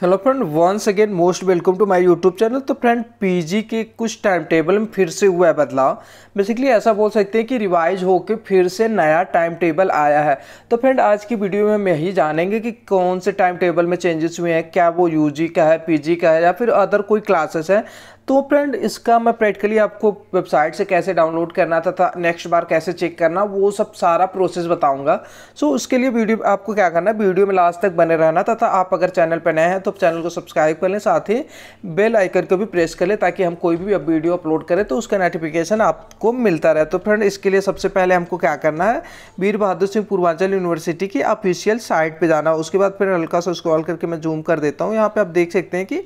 hello friend once again most welcome to my YouTube channel तो friend PG के कुछ time table में फिर से हुआ है बदलाव बेसिकली ऐसा बोल सकते हैं कि रिवाइज होकर फिर से नया टाइम टेबल आया है तो फ्रेंड आज की वीडियो में हम यही जानेंगे कि कौन से टाइम टेबल में चेंजेस हुए हैं क्या वो यू का है पी का है या फिर अदर कोई क्लासेस है तो फ्रेंड इसका मैं प्रैक्टिकली आपको वेबसाइट से कैसे डाउनलोड करना था, था नेक्स्ट बार कैसे चेक करना वो सब सारा प्रोसेस बताऊंगा सो so, उसके लिए वीडियो आपको क्या करना है वीडियो में लास्ट तक बने रहना तथा आप अगर चैनल पर नए हैं तो तो चैनल को सब्सक्राइब कर लें साथ ही बेल आइकन को भी प्रेस कर लें ताकि हम कोई भी वीडियो अपलोड करें तो उसका नोटिफिकेशन आपको मिलता रहे तो फ्रेंड इसके लिए सबसे पहले हमको क्या करना है वीर बहादुर सिंह पूर्वांचल यूनिवर्सिटी की ऑफिशियल साइट पर जाना उसके बाद फिर हल्का सा स्क्रॉल करके मैं जूम कर देता हूँ यहाँ पर आप देख सकते हैं कि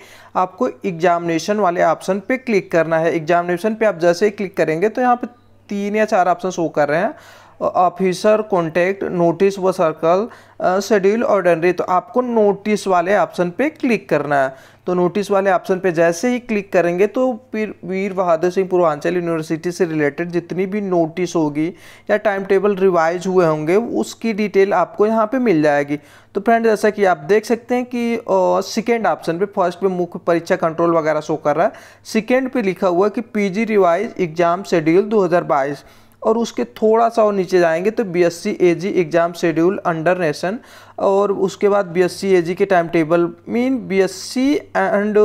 आपको एग्जामिनेशन वाले ऑप्शन पर क्लिक करना है एग्जामिनेशन पर आप जैसे ही क्लिक करेंगे तो यहाँ पर तीन या चार ऑप्शन शो कर रहे हैं ऑफिसर कॉन्टैक्ट नोटिस व सर्कल शेड्यूल ऑर्डनरी तो आपको नोटिस वाले ऑप्शन पे क्लिक करना है तो नोटिस वाले ऑप्शन पे जैसे ही क्लिक करेंगे तो फिर वीर बहादुर सिंह पूर्वांचल यूनिवर्सिटी से रिलेटेड जितनी भी नोटिस होगी या टाइम टेबल रिवाइज हुए होंगे उसकी डिटेल आपको यहाँ पर मिल जाएगी तो फ्रेंड जैसा कि आप देख सकते हैं कि सेकेंड ऑप्शन पे फर्स्ट पे मुख्य परीक्षा कंट्रोल वगैरह शो कर रहा है सेकेंड पे लिखा हुआ कि पीजी रिवाइज एग्जाम शेड्यूल 2022 और उसके थोड़ा सा और नीचे जाएंगे तो B S C A G exam schedule under nation और उसके बाद B S C A G के time table mean B S C and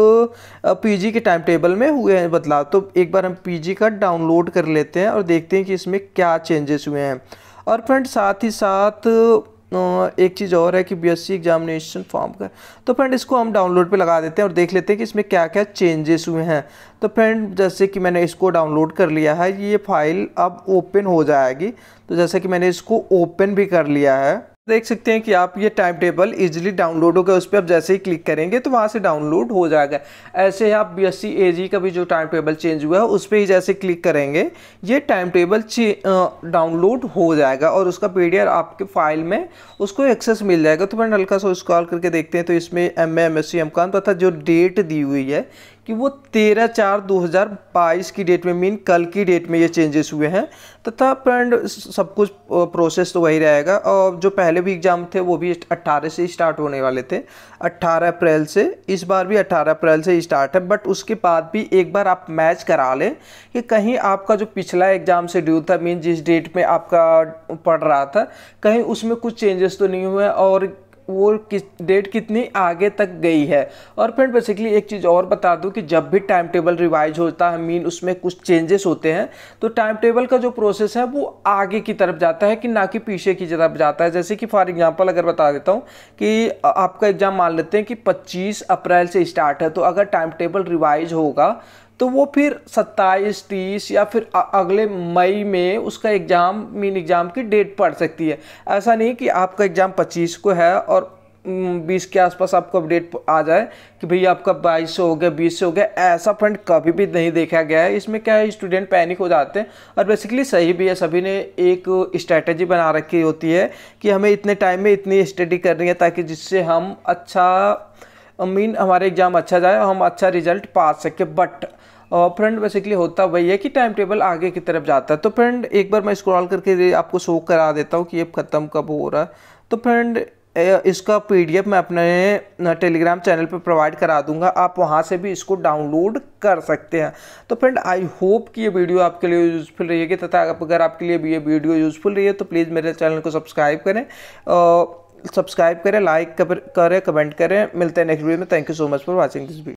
P G के टाइम टेबल में हुए हैं बदलाव तो एक बार हम पी जी का डाउनलोड कर लेते हैं और देखते हैं कि इसमें क्या चेंजेस हुए हैं और फ्रेंड साथ ही साथ एक चीज़ और है कि बीएससी एग्जामिनेशन फॉर्म का तो फ्रेंड इसको हम डाउनलोड पे लगा देते हैं और देख लेते हैं कि इसमें क्या क्या चेंजेस हुए हैं तो फ्रेंड जैसे कि मैंने इसको डाउनलोड कर लिया है ये फाइल अब ओपन हो जाएगी तो जैसे कि मैंने इसको ओपन भी कर लिया है देख सकते हैं कि आप ये टाइम टेबल इजिली डाउनलोड हो गया उस पर आप जैसे ही क्लिक करेंगे तो वहाँ से डाउनलोड हो जाएगा ऐसे ही आप बी एस का भी जो टाइम टेबल चेंज हुआ है उस पर ही जैसे क्लिक करेंगे ये टाइम टेबल डाउनलोड हो जाएगा और उसका पी आपके फाइल में उसको एक्सेस मिल जाएगा तो मैंने हल्का सा उसको करके देखते हैं तो इसमें M A M S C M तथा जो डेट दी हुई है कि वो तेरह चार 2022 की डेट में मीन कल की डेट में ये चेंजेस हुए हैं तथा फ्रेंड सब कुछ प्रोसेस तो वही रहेगा और जो पहले भी एग्ज़ाम थे वो भी 18 से स्टार्ट होने वाले थे 18 अप्रैल से इस बार भी 18 अप्रैल से स्टार्ट है बट उसके बाद भी एक बार आप मैच करा लें कि कहीं आपका जो पिछला एग्ज़ाम शेड्यूल था मीन जिस डेट में आपका पढ़ रहा था कहीं उसमें कुछ चेंजेस तो नहीं हुए और वो किस डेट कितनी आगे तक गई है और फ्रेंड बेसिकली एक चीज़ और बता दूं कि जब भी टाइम टेबल रिवाइज होता है मीन उसमें कुछ चेंजेस होते हैं तो टाइम टेबल का जो प्रोसेस है वो आगे की तरफ जाता है कि ना कि पीछे की तरफ जाता है जैसे कि फॉर एग्जाम्पल अगर बता देता हूँ कि आपका एग्ज़ाम मान लेते हैं कि पच्चीस अप्रैल से स्टार्ट है तो अगर टाइम टेबल रिवाइज होगा तो वो फिर सत्ताईस तीस या फिर अगले मई में उसका एग्ज़ाम मेन एग्ज़ाम की डेट पड़ सकती है ऐसा नहीं कि आपका एग्ज़ाम पच्चीस को है और बीस के आसपास आपको अपडेट आ जाए कि भैया आपका बाईस से हो गया बीस से हो गया ऐसा फंड कभी भी नहीं देखा गया है इसमें क्या है स्टूडेंट पैनिक हो जाते हैं और बेसिकली सही भी है सभी ने एक स्ट्रैटेजी बना रखी होती है कि हमें इतने टाइम में इतनी स्टडी करनी है ताकि जिससे हम अच्छा मीन हमारे एग्ज़ाम अच्छा जाए और हम अच्छा रिजल्ट पा सके बट और फ्रेंड बेसिकली होता वही है कि टाइम टेबल आगे की तरफ जाता है तो फ्रेंड एक बार मैं स्क्रॉल करके आपको शो करा देता हूँ कि ये ख़त्म कब हो रहा है तो फ्रेंड इसका पीडीएफ मैं अपने टेलीग्राम चैनल पर प्रोवाइड करा दूंगा आप वहां से भी इसको डाउनलोड कर सकते हैं तो फ्रेंड आई होप कि ये वीडियो आपके लिए यूज़फुल रहेगी तथा अगर आपके लिए भी ये वीडियो यूज़फुल रही है तो प्लीज़ मेरे चैनल को सब्सक्राइब करें सब्सक्राइब करें लाइक करें कमेंट करें मिलते हैं नेक्स्ट वीडियो में thank you so much for watching this video